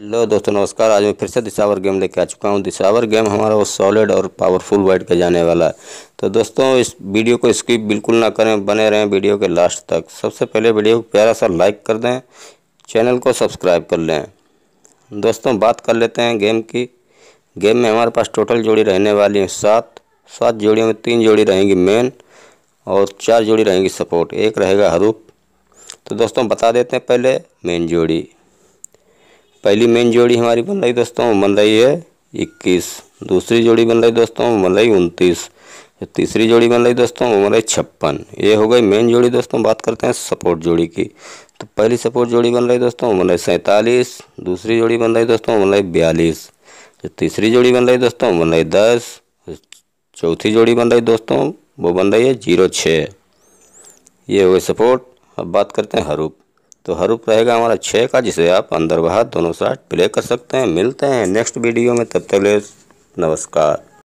hello दोस्तों नमस्कार आज मैं फिर से दिशावर गेम लेके आ चुका हूँ दिशावर गेम हमारा वो सॉलिड और पावरफुल वाइट का जाने वाला है तो दोस्तों इस वीडियो को स्किप बिल्कुल ना करें बने रहें वीडियो के लास्ट तक सबसे पहले वीडियो को प्यारा सा लाइक कर दें चैनल को सब्सक्राइब कर लें दोस्तों बात कर लेते हैं गेम की गेम में हमारे पास टोटल जोड़ी रहने वाली हैं सात सात जोड़ियों में तीन जोड़ी रहेंगी मेन और चार जोड़ी रहेंगी सपोर्ट एक रहेगा हरूप तो दोस्तों बता देते हैं पहले मेन जोड़ी पहली मेन जोड़ी हमारी बन रही दोस्तों बन रही है इक्कीस दूसरी जोड़ी बन रही दोस्तों बन रही उनतीस तीसरी जोड़ी बन रही दोस्तों वो बन रही छप्पन ये हो गई मेन जोड़ी दोस्तों बात करते हैं सपोर्ट जोड़ी की तो पहली सपोर्ट जोड़ी बन रही दोस्तों वो बन रही सैंतालीस दूसरी जोड़ी बन रही दोस्तों बन रही बयालीस तीसरी जोड़ी बन रही दोस्तों बन रही दस चौथी जोड़ी बन रही दोस्तों वो बन रही है जीरो छः ये हो गई सपोर्ट अब बात करते हैं हरूप तो हर रूप रहेगा हमारा छः का जिसे आप अंदर बाहर दोनों साइड प्ले कर सकते हैं मिलते हैं नेक्स्ट वीडियो में तब तक ले नमस्कार